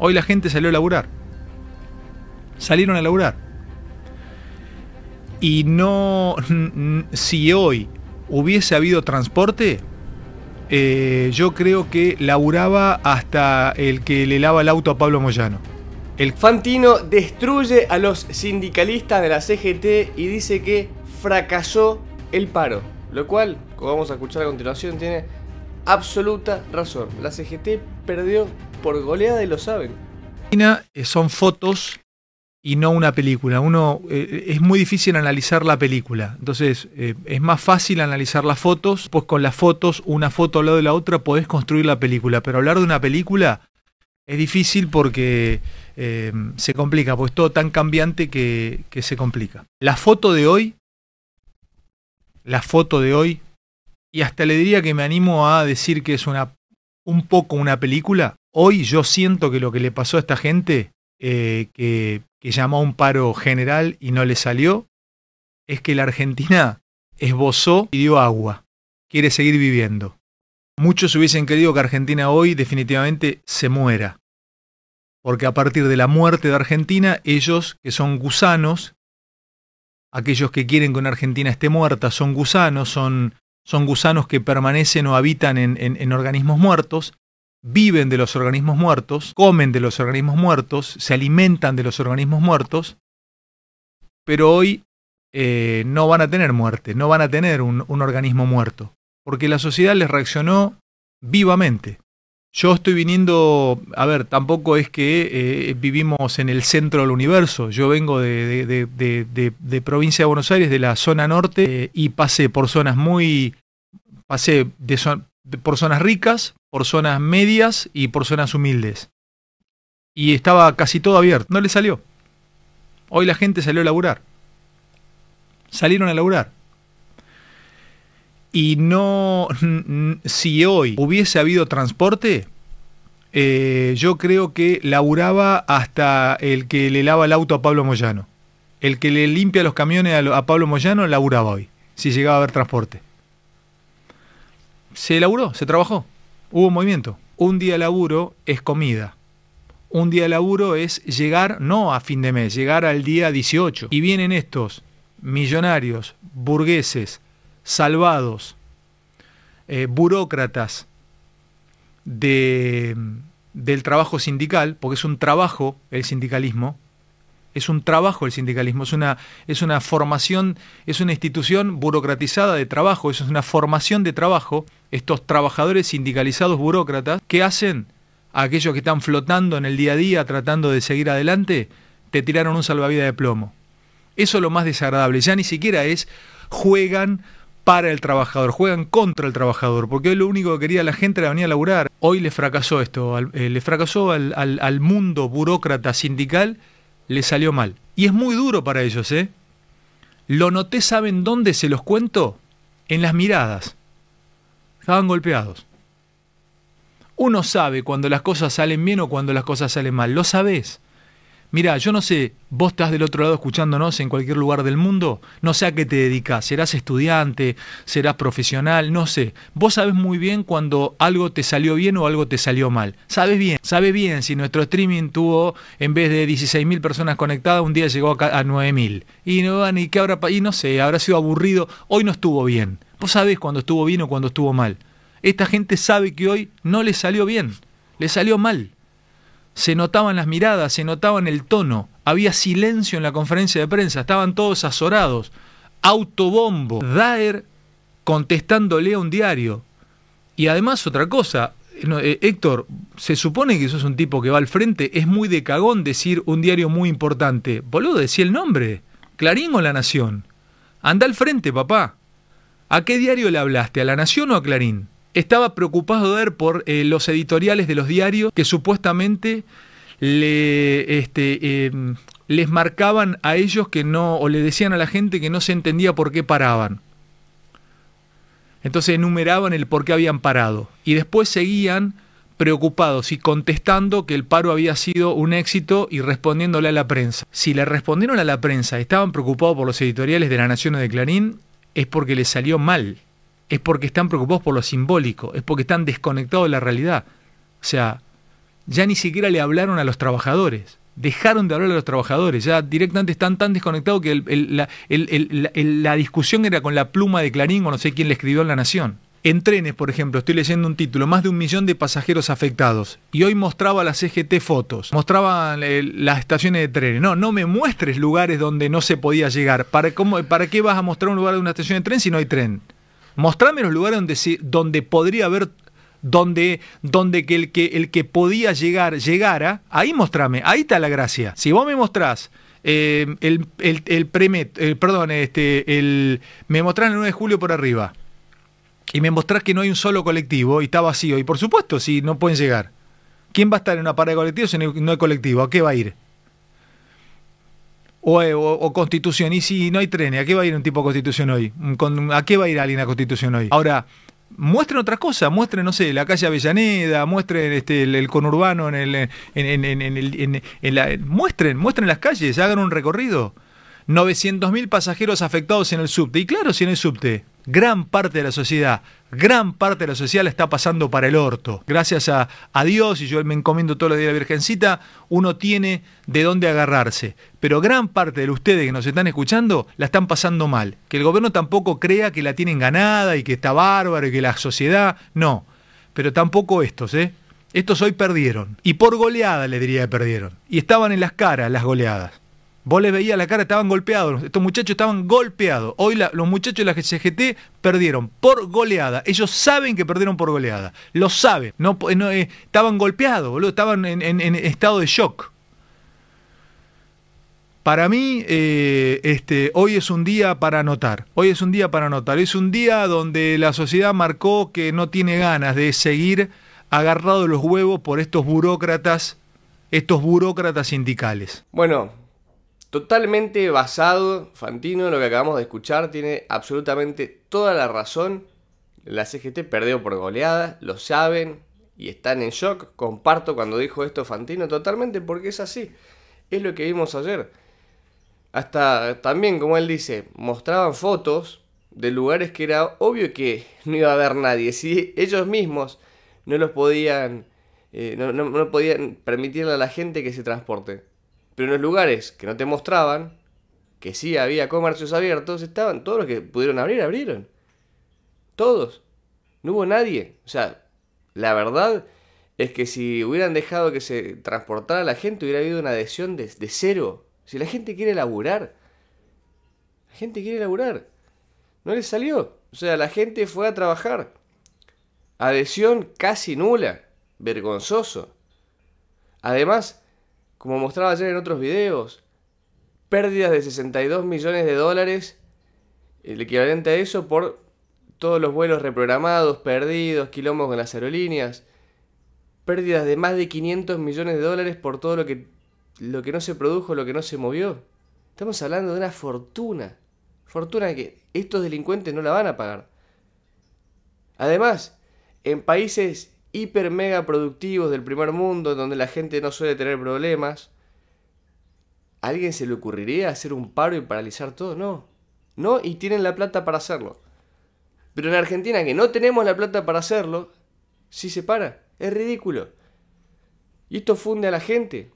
Hoy la gente salió a laburar. Salieron a laburar. Y no. Si hoy hubiese habido transporte, eh, yo creo que laburaba hasta el que le lava el auto a Pablo Moyano. El Fantino destruye a los sindicalistas de la CGT y dice que fracasó el paro, lo cual, como vamos a escuchar a continuación, tiene absoluta razón. La CGT perdió por goleada y lo saben. Eh, son fotos y no una película. Uno eh, es muy difícil analizar la película. Entonces, eh, es más fácil analizar las fotos, pues con las fotos, una foto al lado de la otra, podés construir la película. Pero hablar de una película es difícil porque se complica, pues todo tan cambiante que se complica. La foto de hoy, la foto de hoy y hasta le diría que me animo a decir que es una, un poco una película. Hoy yo siento que lo que le pasó a esta gente, eh, que, que llamó a un paro general y no le salió, es que la Argentina esbozó y dio agua. Quiere seguir viviendo. Muchos hubiesen querido que Argentina hoy definitivamente se muera. Porque a partir de la muerte de Argentina, ellos que son gusanos, aquellos que quieren que una Argentina esté muerta, son gusanos, son son gusanos que permanecen o habitan en, organismos muertos, viven de los organismos muertos, comen de los organismos muertos, se alimentan de los organismos muertos, pero hoy eh, no van a tener muerte, no van a tener un organismo muerto, porque la sociedad les reaccionó vivamente. Yo estoy viniendo, a ver, tampoco es que eh, vivimos en el centro del universo. Yo vengo de, provincia de Buenos Aires, de la zona norte, eh, y pasé por zonas muy, pasé por zonas ricas, por zonas medias y por zonas humildes. Y estaba casi todo abierto. No le salió. Hoy la gente salió a laburar. Salieron a laburar y no, si hoy hubiese habido transporte, eh, yo creo que laburaba hasta el que le lava el auto a Pablo Moyano. El que le limpia los camiones a, Pablo Moyano laburaba hoy, si llegaba a haber transporte. Se laburó, se trabajó, hubo movimiento. Un día laburo es comida. Un día laburo es llegar, no a fin de mes, llegar al día 18. Y vienen estos millonarios, burgueses, salvados, eh, burócratas de, del trabajo sindical, porque es un trabajo el sindicalismo, es un trabajo el sindicalismo, es una, es una formación, es una institución burocratizada de trabajo, eso es una formación de trabajo, estos trabajadores sindicalizados burócratas, que hacen a aquellos que están flotando en el día a día tratando de seguir adelante? Te tiraron un salvavidas de plomo. Eso es lo más desagradable, ya ni siquiera es juegan para el trabajador, juegan contra el trabajador, porque lo único que quería la gente era venir a laburar. Hoy le fracasó esto, eh, le fracasó al, al mundo burócrata sindical, le salió mal. Y es muy duro para ellos, ¿eh? Lo noté, ¿saben dónde se los cuento? En las miradas. Estaban golpeados. Uno sabe cuando las cosas salen bien o cuando las cosas salen mal, lo sabes. Mira, yo no sé, vos estás del otro lado escuchándonos en cualquier lugar del mundo, no sé a qué te dedicas, serás estudiante, serás profesional, no sé. Vos sabés muy bien cuando algo te salió bien o algo te salió mal. Sabes bien, sabes bien si nuestro streaming tuvo, en vez de 16.000 personas conectadas, un día llegó a 9.000. Y no, ah, ni qué habrá, y no sé, habrá sido aburrido, hoy no estuvo bien. Vos sabés cuando estuvo bien o cuando estuvo mal. Esta gente sabe que hoy no le salió bien, le salió mal se notaban las miradas, se notaban el tono, había silencio en la conferencia de prensa, estaban todos azorados. Autobombo, Daer contestándole a un diario. Y además otra cosa, eh, Héctor, se supone que sos un tipo que va al frente, es muy de cagón decir un diario muy importante. Boludo, decía el nombre, Clarín o La Nación. Anda al frente, papá. ¿A qué diario le hablaste? ¿A La Nación o a Clarín? estaba preocupado por eh, los editoriales de los diarios que supuestamente este, em, les marcaban a ellos que no, o le decían a la gente que no se entendía por qué paraban. Entonces enumeraban el por qué habían parado y después seguían preocupados y contestando que el paro había sido un éxito y respondiéndole a la prensa. Si le respondieron a la prensa, estaban preocupados por los editoriales de La Nación o de Clarín, es porque les salió mal es porque están preocupados por lo simbólico, es porque están desconectados de la realidad. O sea, ya ni siquiera le hablaron a los trabajadores, dejaron de hablar a los trabajadores, ya directamente están tan desconectados que la, discusión era con la pluma de Clarín o no sé quién le escribió en La Nación. En trenes, por ejemplo, estoy leyendo un título, más de un millón de pasajeros afectados. Y hoy mostraba la CGT fotos, mostraba eh, las estaciones de trenes. No, no me muestres lugares donde no se podía llegar. ¿Para, cómo, ¿Para qué vas a mostrar un lugar de una estación de tren si no hay tren? Mostrame los lugares donde, donde podría haber, donde, donde que el, que el que podía llegar, llegara. Ahí mostrame, ahí está la gracia. Si vos me mostrás eh, el, el, el, eh, perdón, este, el, me mostrás 9 de julio por arriba y me mostrás que no hay un solo colectivo y está vacío. Y por supuesto, si no pueden llegar. ¿Quién va a estar en una parada de colectivos si no hay colectivo? ¿A qué va a ir? Eh, o, Constitución, y si no hay trenes, ¿a qué va a ir un tipo de Constitución hoy? ¿A qué va a ir alguien a Constitución hoy? Ahora, muestren otras cosas, muestren, no sé, la calle Avellaneda, muestren este, el, conurbano en el, en, en, en, en la, muestren, muestren las calles, hagan un recorrido. 900.000 pasajeros afectados en el subte. Y claro, si en el subte gran parte de la sociedad, gran parte de la sociedad la está pasando para el orto. Gracias a, Dios, y yo me encomiendo todos los días la Virgencita, uno tiene de dónde agarrarse. Pero gran parte de ustedes que nos están escuchando la están pasando mal. Que el gobierno tampoco crea que la tienen ganada y que está bárbaro y que la sociedad. No. Pero tampoco estos, ¿eh? Estos hoy perdieron. Y por goleada, le diría que perdieron. Y estaban en las caras las goleadas. Vos les veías la cara, estaban golpeados. Estos muchachos estaban golpeados. Hoy los muchachos de la CGT perdieron por goleada. Ellos saben que perdieron por goleada. Lo saben. No, eh, eh, estaban golpeados, boludo. Estaban en, estado de shock. Para mí, eh, este, hoy es un día para anotar. Hoy es un día para anotar. Es un día donde la sociedad marcó que no tiene ganas de seguir agarrado los huevos por estos burócratas, estos burócratas sindicales. Bueno, totalmente basado, Fantino, lo que acabamos de escuchar, tiene absolutamente toda la razón. La CGT perdió por goleada, lo saben y están en shock. Comparto cuando dijo esto Fantino totalmente porque es así. Es lo que vimos ayer. Hasta también, como él dice, mostraban fotos de lugares que era obvio que no iba a haber nadie. Si ellos mismos no los podían, eh, no podían permitirle a la gente que se transporte. Pero en los lugares que no te mostraban, que sí había comercios abiertos, estaban todos los que pudieron abrir, abrieron. Todos. No hubo nadie. O sea, la verdad es que si hubieran dejado que se transportara la gente, hubiera habido una adhesión de, cero. Si la gente quiere laburar, la gente quiere laburar. No les salió. O sea, la gente fue a trabajar. Adhesión casi nula. Vergonzoso. Además, como mostraba ayer en otros videos, pérdidas de 62 millones de dólares, el equivalente a eso por todos los vuelos reprogramados, perdidos, quilombos con las aerolíneas, pérdidas de más de 500 millones de dólares por todo lo que, lo que no se produjo, lo que no se movió. Estamos hablando de una fortuna, fortuna que estos delincuentes no la van a pagar. Además, en países hiper mega productivos del primer mundo, donde la gente no suele tener problemas, ¿a alguien se le ocurriría hacer un paro y paralizar todo? No. No, y tienen la plata para hacerlo. Pero en Argentina, que no tenemos la plata para hacerlo, sí se para. Es ridículo. Y esto funde a la gente.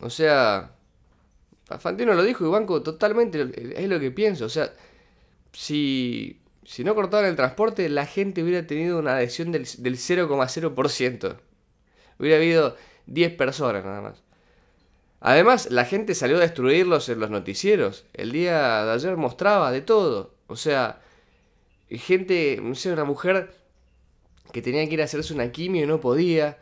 O sea, Fantino lo dijo y Banco totalmente es lo que pienso. O sea, si si no cortaban el transporte, la gente hubiera tenido una adhesión del, del 0,0%. Hubiera habido 10 personas nada más. Además, la gente salió a destruirlos en los noticieros. El día de ayer mostraba de todo. O sea, gente, no sé, una mujer que tenía que ir a hacerse una quimio y no podía.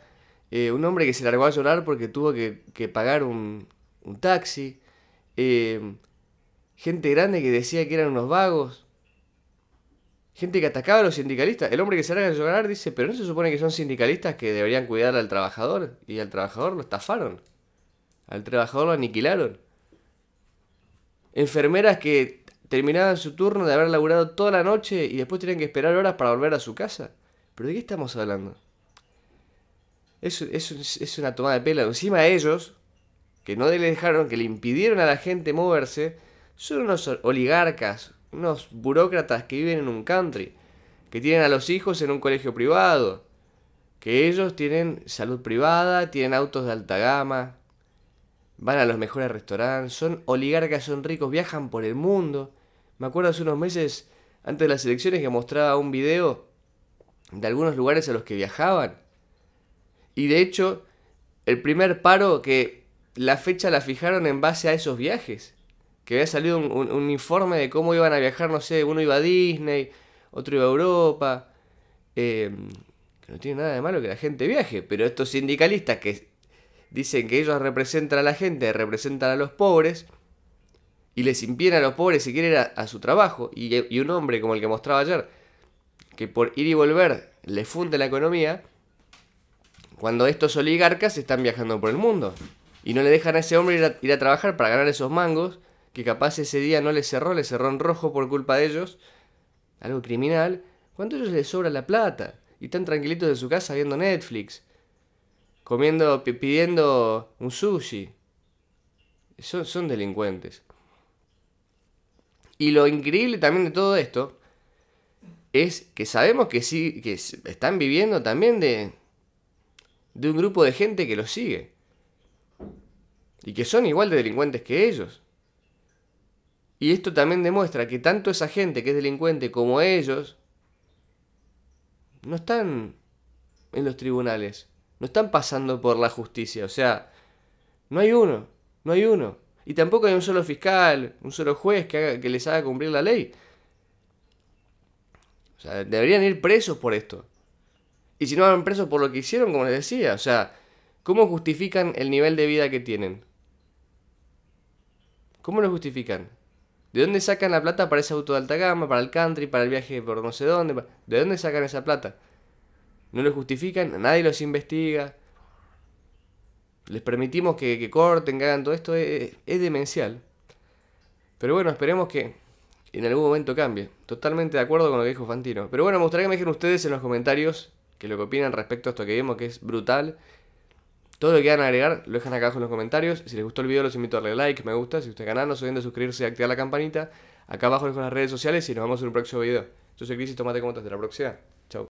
Eh, un hombre que se largó a llorar porque tuvo que, pagar un, un taxi. Eh, gente grande que decía que eran unos vagos. Gente que atacaba a los sindicalistas. El hombre que se haga a llorar dice, pero ¿no se supone que son sindicalistas que deberían cuidar al trabajador? Y al trabajador lo estafaron. Al trabajador lo aniquilaron. Enfermeras que terminaban su turno de haber laburado toda la noche y después tenían que esperar horas para volver a su casa. ¿Pero de qué estamos hablando? Es, es, una toma de pelo. Encima de ellos, que no le dejaron, que le impidieron a la gente moverse, son unos oligarcas, unos burócratas que viven en un country, que tienen a los hijos en un colegio privado, que ellos tienen salud privada, tienen autos de alta gama, van a los mejores restaurantes, son oligarcas, son ricos, viajan por el mundo. Me acuerdo hace unos meses, antes de las elecciones, que mostraba un video de algunos lugares a los que viajaban. Y de hecho, el primer paro que la fecha la fijaron en base a esos viajes que había salido un, informe de cómo iban a viajar, no sé, uno iba a Disney, otro iba a Europa. Em, que no tiene nada de malo que la gente viaje, pero estos sindicalistas que dicen que ellos representan a la gente, representan a los pobres, y les impiden a los pobres si quieren a, a su trabajo, y, un hombre como el que mostraba ayer, que por ir y volver le funde la economía, cuando estos oligarcas están viajando por el mundo. Y no le dejan a ese hombre ir a trabajar para ganar esos mangos que capaz ese día no les cerró, les cerró en rojo por culpa de ellos, algo criminal, cuánto ellos les sobra la plata y están tranquilitos de su casa viendo Netflix, comiendo, pidiendo un sushi. Son, son delincuentes. Y lo increíble también de todo esto es que sabemos que sí, que están viviendo también de, de un grupo de gente que los sigue. Y que son igual de delincuentes que ellos. Y esto también demuestra que tanto esa gente que es delincuente como ellos no están en los tribunales, no están pasando por la justicia, o sea, no hay uno, no hay uno. Y tampoco hay un solo fiscal, un solo juez que, les haga cumplir la ley. O sea, deberían ir presos por esto. Y si no van presos por lo que hicieron, como les decía, o sea, ¿cómo justifican el nivel de vida que tienen? ¿Cómo lo justifican? ¿De dónde sacan la plata para ese auto de alta gama, para el country, para el viaje por no sé dónde? ¿De dónde sacan esa plata? No lo justifican, nadie los investiga. Les permitimos que, corten, que hagan todo esto, es, demencial. Pero bueno, esperemos que en algún momento cambie. Totalmente de acuerdo con lo que dijo Fantino. Pero bueno, me gustaría que me dijeran ustedes en los comentarios que lo que opinan respecto a esto que vemos que es brutal. Todo lo que quieran agregar lo dejan acá abajo en los comentarios. Si les gustó el video los invito a darle like, me gusta. Si ustedes canal no se olviden de suscribirse y activar la campanita. Acá abajo dejo las redes sociales y nos vemos en un próximo video. Yo soy Cris y tomate como de la próxima.